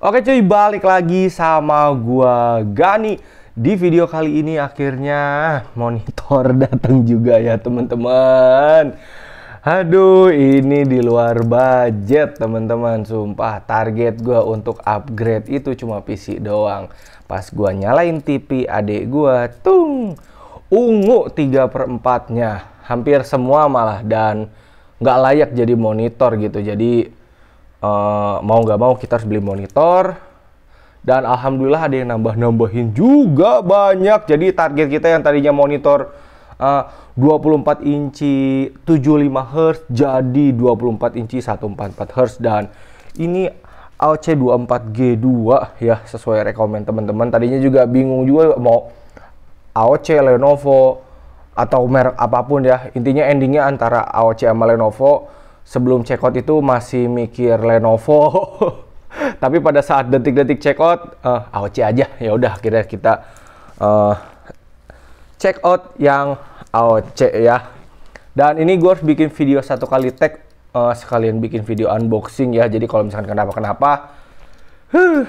Oke cuy, balik lagi sama gua Gani. Di video kali ini akhirnya monitor datang juga ya teman-teman. Aduh, ini di luar budget teman-teman. Sumpah, target gua untuk upgrade itu cuma PC doang. Pas gua nyalain TV adik gua, tung, ungu 3 per 4-nya. Hampir semua malah dan nggak layak jadi monitor gitu. Jadi uh, mau nggak mau kita harus beli monitor dan alhamdulillah ada yang nambah-nambahin juga banyak jadi target kita yang tadinya monitor eh, uh, 24 inci 75 Hz jadi 24 inci 144 Hz dan ini AOC 24G2 ya sesuai rekomend teman-teman tadinya juga bingung juga mau AOC Lenovo atau merek apapun ya intinya endingnya antara AOC sama Lenovo sebelum checkout itu masih mikir Lenovo tapi pada saat detik-detik checkout uh, eh, AOC aja ya udah akhirnya kita uh, check yang AOC ya dan ini gue harus bikin video satu kali tag uh, sekalian bikin video unboxing ya jadi kalau misalkan kenapa-kenapa huh,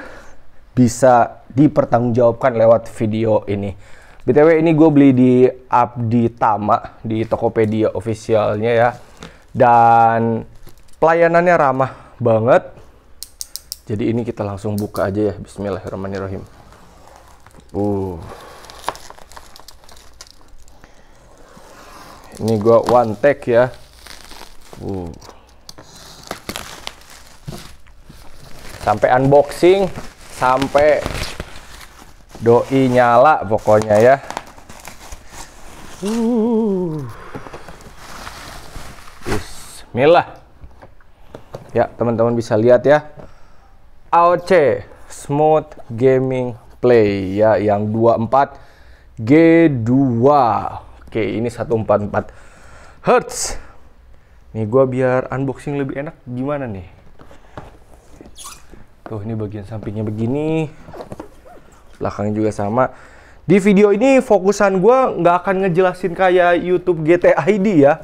bisa dipertanggungjawabkan lewat video ini BTW ini gue beli di Abdi Tama di Tokopedia officialnya ya dan pelayanannya ramah banget jadi ini kita langsung buka aja ya Bismillahirrahmanirrahim uh ini gua one take ya uh sampai unboxing sampai doi nyala pokoknya ya uh Bismillah. Ya, teman-teman bisa lihat ya. AOC Smooth Gaming Play ya yang 24 G2. Oke, ini 144 Hertz. Nih gua biar unboxing lebih enak gimana nih? Tuh, ini bagian sampingnya begini. Belakang juga sama. Di video ini fokusan gue nggak akan ngejelasin kayak YouTube GTA ID ya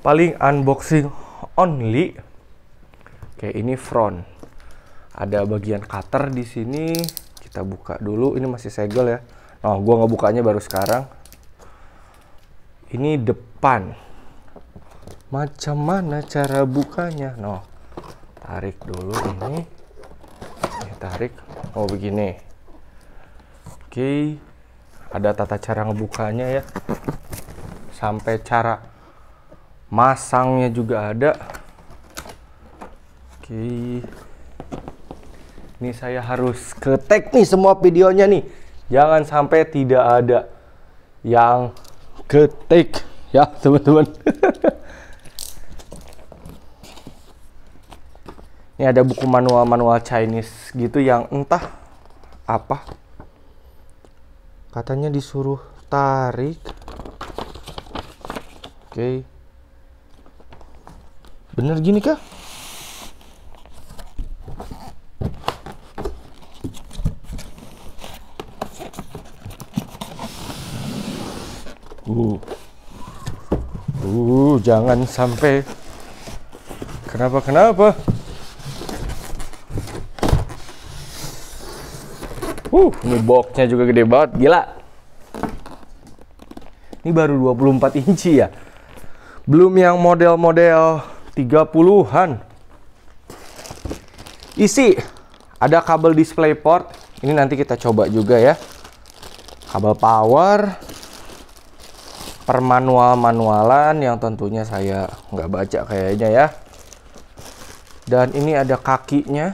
paling unboxing only Oke, ini front. Ada bagian cutter di sini. Kita buka dulu. Ini masih segel ya. Nah, gua ngebukanya baru sekarang. Ini depan. Macam mana cara bukanya? Noh. tarik dulu ini. ini tarik. Oh, begini. Oke. Ada tata cara ngebukanya ya. Sampai cara masangnya juga ada oke ini saya harus ke nih semua videonya nih jangan sampai tidak ada yang ketik ya teman-teman ini ada buku manual-manual Chinese gitu yang entah apa katanya disuruh tarik oke okay. Bener gini kah? Uh. Uh, jangan sampai kenapa kenapa. Uh, ini boxnya juga gede banget, gila. Ini baru 24 inci ya. Belum yang model-model 30-an. Isi ada kabel display port Ini nanti kita coba juga ya. Kabel power permanual-manualan yang tentunya saya nggak baca kayaknya ya. Dan ini ada kakinya.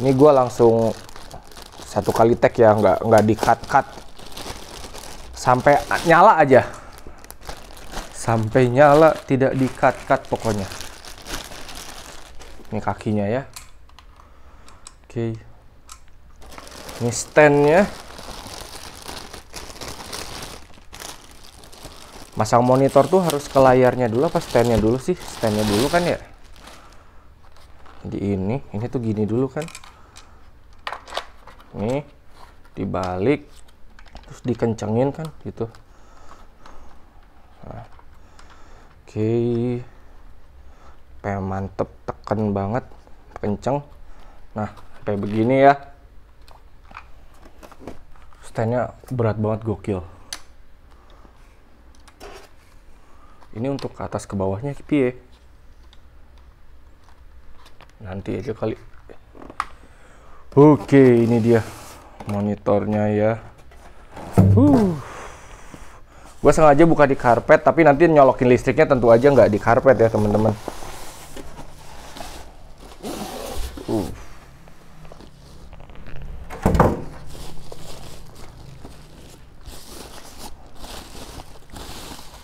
Ini gue langsung satu kali tag ya, nggak nggak di cut sampai nyala aja sampai nyala tidak dikat-kat pokoknya ini kakinya ya oke ini standnya masang monitor tuh harus ke layarnya dulu apa standnya dulu sih standnya dulu kan ya di ini ini tuh gini dulu kan ini dibalik terus dikencengin kan gitu nah, oke okay. mantep tekan banget kenceng nah kayak begini ya standnya berat banget gokil ini untuk ke atas ke bawahnya piye nanti aja kali oke okay, ini dia monitornya ya Gue sengaja buka di karpet, tapi nanti nyolokin listriknya tentu aja nggak di karpet ya teman-teman. Uh.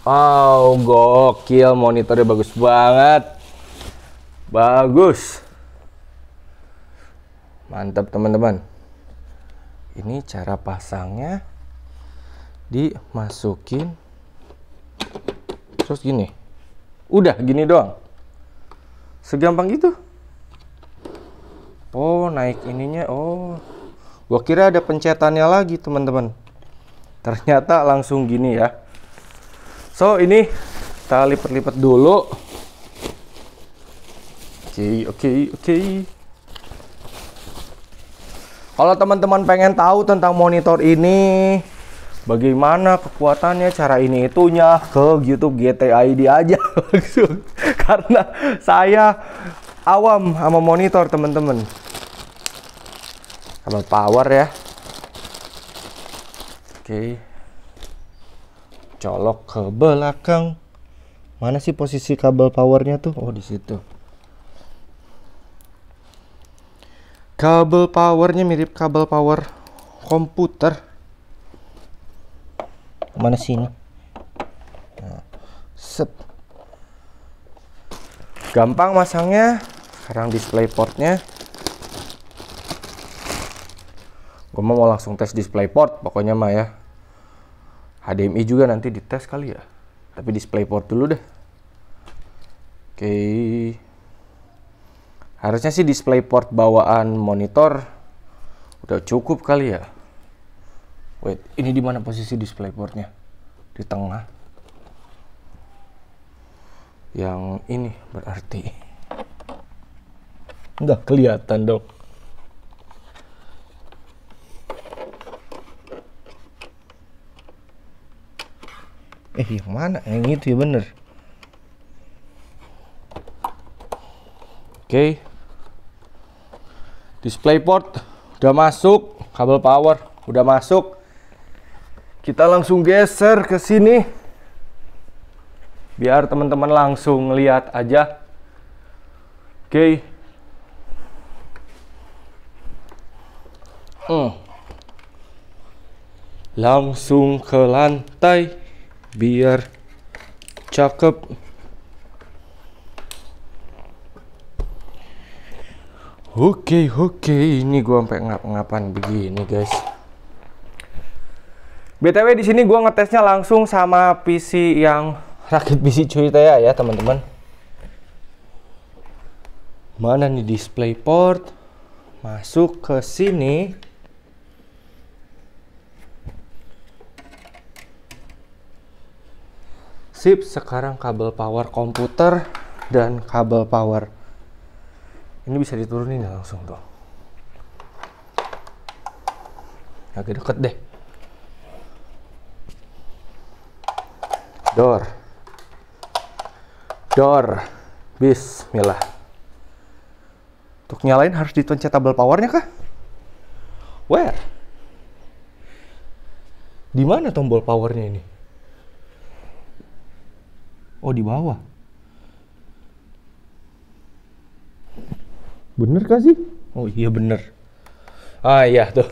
Wow, gokil monitornya bagus banget. Bagus. Mantap teman-teman. Ini cara pasangnya dimasukin terus gini udah gini doang segampang itu, oh naik ininya oh gua kira ada pencetannya lagi teman-teman ternyata langsung gini ya so ini kita lipat-lipat dulu oke okay, oke okay, oke okay. kalau teman-teman pengen tahu tentang monitor ini bagaimana kekuatannya cara ini itunya ke YouTube GTID aja langsung karena saya awam sama monitor teman-teman sama power ya oke colok ke belakang mana sih posisi kabel powernya tuh oh di situ kabel powernya mirip kabel power komputer mana sini nah, sep gampang masangnya sekarang display portnya gue mau langsung tes display port pokoknya mah ya HDMI juga nanti dites kali ya tapi display port dulu deh oke harusnya sih display port bawaan monitor udah cukup kali ya Wait, ini di mana posisi display portnya? Di tengah. Yang ini berarti. Nggak kelihatan dong. Eh, yang mana? Yang itu ya bener. Oke. Okay. Display port udah masuk, kabel power udah masuk kita langsung geser ke sini biar teman-teman langsung lihat aja oke okay. hmm. langsung ke lantai biar cakep oke okay, oke okay. ini gua sampai ngap-ngapan begini guys BTW di sini gua ngetesnya langsung sama PC yang rakit PC cuy ya ya teman-teman. Mana nih display port? Masuk ke sini. Sip, sekarang kabel power komputer dan kabel power. Ini bisa diturunin ya langsung dong. Agak deket deh. door door bismillah untuk nyalain harus dipencet tabel powernya kah? where? di mana tombol powernya ini? oh di bawah bener gak sih? oh iya bener ah iya tuh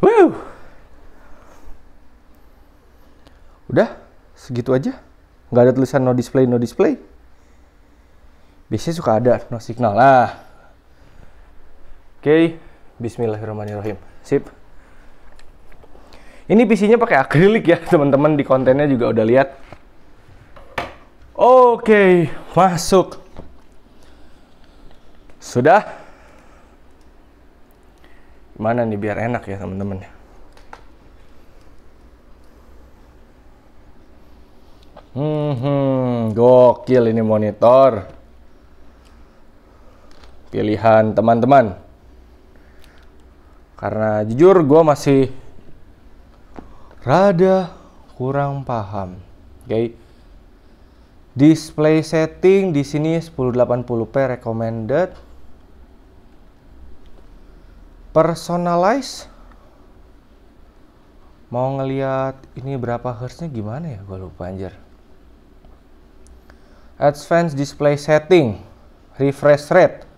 wow Udah, segitu aja. Nggak ada tulisan no display, no display. Biasanya suka ada no signal lah. Oke, okay. bismillahirrahmanirrahim. Sip. Ini PC-nya pakai akrilik ya, teman-teman. Di kontennya juga udah lihat. Oke, okay. masuk. Sudah. Mana nih biar enak ya, teman-teman Oke. gokil ini monitor pilihan teman-teman karena jujur gue masih rada kurang paham oke okay. display setting di sini 1080p recommended personalize mau ngelihat ini berapa hertznya gimana ya gue lupa anjir Advanced Display Setting, refresh rate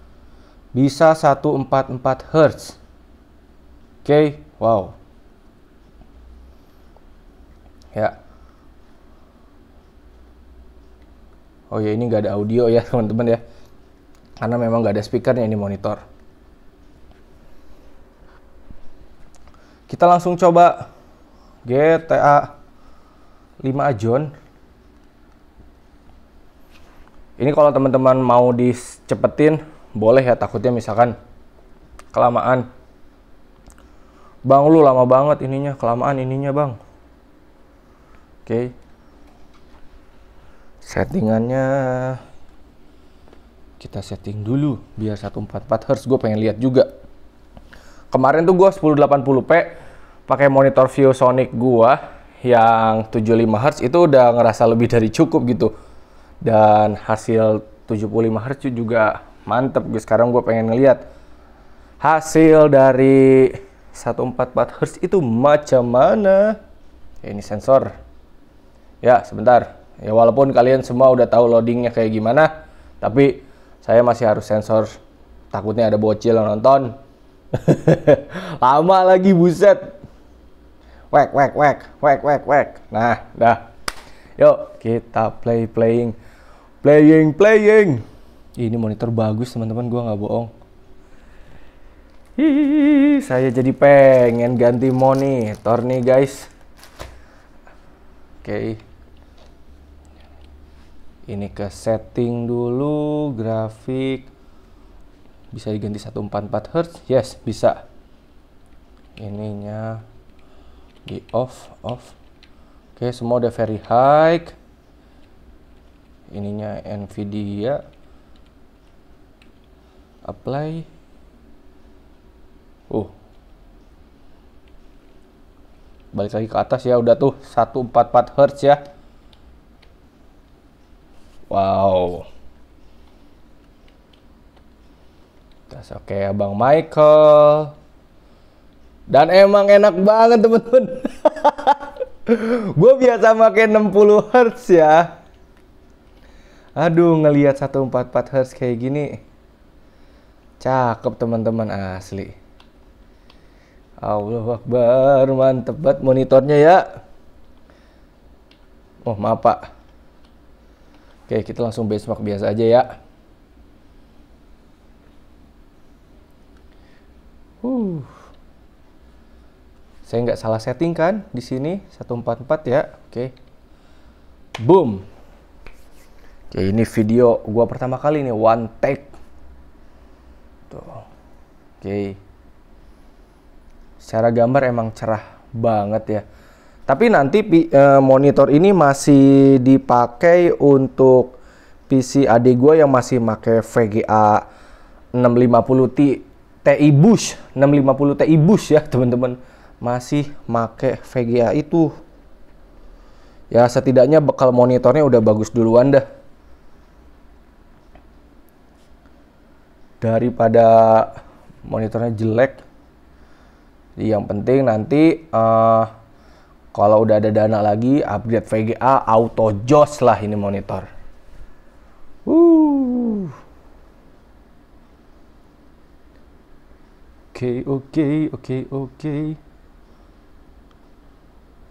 bisa 144 Hz. Oke, okay, wow. Ya. Oh ya ini nggak ada audio ya teman-teman ya, karena memang nggak ada speakernya ini monitor. Kita langsung coba GTA 5 John ini kalau teman-teman mau dicepetin, boleh ya takutnya misalkan kelamaan. Bang lu lama banget ininya, kelamaan ininya bang. Oke. Okay. Settingannya kita setting dulu biar 144 Hz gue pengen lihat juga. Kemarin tuh gue 1080p pakai monitor ViewSonic gue yang 75 Hz itu udah ngerasa lebih dari cukup gitu dan hasil 75 Hz juga mantep guys sekarang gue pengen ngeliat hasil dari 144 Hz itu macam mana eh, ini sensor ya sebentar ya walaupun kalian semua udah tahu loadingnya kayak gimana tapi saya masih harus sensor takutnya ada bocil yang nonton lama lagi buset wek wek wek wek wek wek nah dah yuk kita play playing Playing, playing. Ini monitor bagus teman-teman, gua nggak bohong. Hihihi, saya jadi pengen ganti monitor nih guys. Oke. Okay. Ini ke setting dulu, grafik. Bisa diganti 144 Hz? Yes, bisa. Ininya di off, off. Oke, okay, semua udah very high ininya Nvidia apply uh balik lagi ke atas ya udah tuh 144 Hz ya wow oke okay, Abang Michael dan emang enak banget temen-temen gue biasa pakai 60 Hz ya Aduh ngelihat 144 Hz kayak gini Cakep teman-teman asli Allah Akbar mantep banget monitornya ya Oh maaf pak Oke kita langsung benchmark biasa aja ya uh. Saya nggak salah setting kan di sini 144 ya Oke Boom Oke, ya, ini video gua pertama kali nih one take. Tuh. Oke. Secara gambar emang cerah banget ya. Tapi nanti eh, monitor ini masih dipakai untuk PC adik gue yang masih pakai VGA 650 Ti TI Bush, 650 TI Bush ya teman-teman. Masih pakai VGA itu. Ya setidaknya bekal monitornya udah bagus duluan dah. daripada monitornya jelek yang penting nanti uh, kalau udah ada dana lagi upgrade VGA auto jos lah ini monitor uh. oke okay, oke okay, oke okay, oke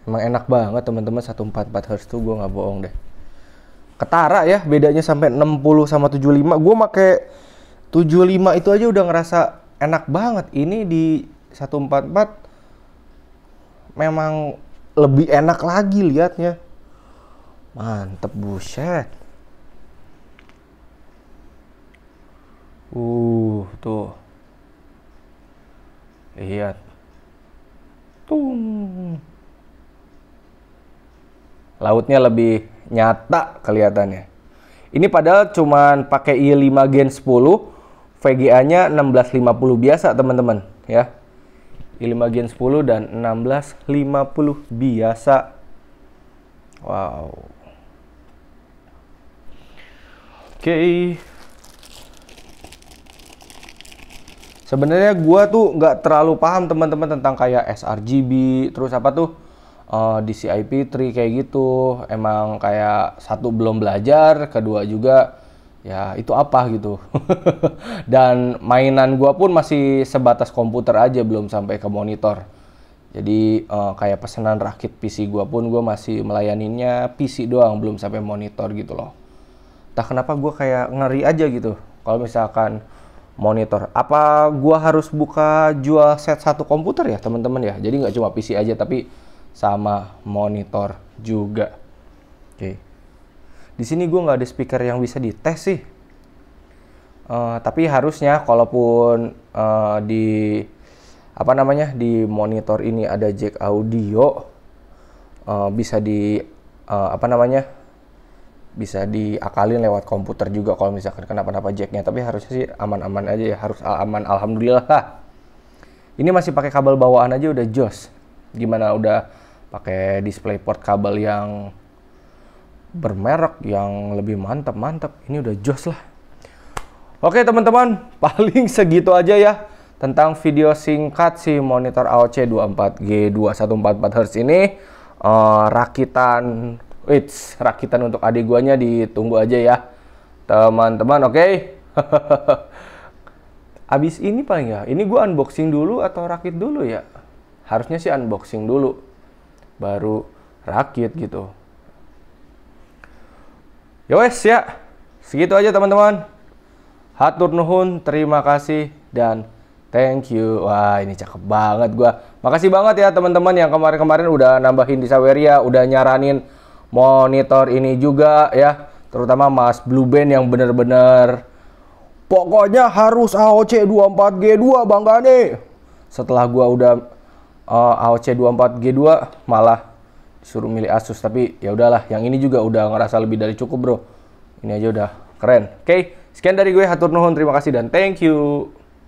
emang enak banget teman-teman 144 Hz tuh gue nggak bohong deh ketara ya bedanya sampai 60 sama 75 gue pakai 75 itu aja udah ngerasa enak banget. Ini di 144 memang lebih enak lagi liatnya. Mantep buset. Uh, tuh. Lihat. Tung. Lautnya lebih nyata kelihatannya. Ini padahal cuman pakai i5 Gen 10 VGA-nya 1650 biasa teman-teman ya. i5 Gen 10 dan 1650 biasa. Wow. Oke. Okay. Sebenarnya gua tuh nggak terlalu paham teman-teman tentang kayak sRGB, terus apa tuh uh, eh, DCI-P3 kayak gitu. Emang kayak satu belum belajar, kedua juga ya itu apa gitu dan mainan gua pun masih sebatas komputer aja belum sampai ke monitor jadi uh, kayak pesanan rakit PC gua pun gua masih melayaninya PC doang belum sampai monitor gitu loh tak kenapa gua kayak ngeri aja gitu kalau misalkan monitor apa gua harus buka jual set satu komputer ya teman-teman ya jadi nggak cuma PC aja tapi sama monitor juga oke okay. Di sini gue nggak ada speaker yang bisa dites sih. Uh, tapi harusnya kalaupun uh, di apa namanya di monitor ini ada jack audio uh, bisa di uh, apa namanya bisa diakalin lewat komputer juga kalau misalkan kenapa-napa jacknya tapi harusnya sih aman-aman aja ya harus aman alhamdulillah lah ini masih pakai kabel bawaan aja udah jos gimana udah pakai display port kabel yang bermerek yang lebih mantap-mantap ini udah joss lah oke teman-teman paling segitu aja ya tentang video singkat si monitor AOC 24G2144Hz ini uh, rakitan wait, rakitan untuk adik guanya ditunggu aja ya teman-teman oke okay? abis ini paling ya ini gua unboxing dulu atau rakit dulu ya harusnya sih unboxing dulu baru rakit gitu Yowes ya. Segitu aja teman-teman. Hatur nuhun, terima kasih dan thank you. Wah, ini cakep banget gue. Makasih banget ya teman-teman yang kemarin-kemarin udah nambahin di Saweria, udah nyaranin monitor ini juga ya. Terutama Mas Blue Band yang bener-bener pokoknya harus AOC 24G2 bangga nih. Setelah gue udah uh, AOC 24G2 malah suruh milih Asus tapi ya udahlah yang ini juga udah ngerasa lebih dari cukup bro ini aja udah keren oke okay? sekian dari gue hatur nuhun terima kasih dan thank you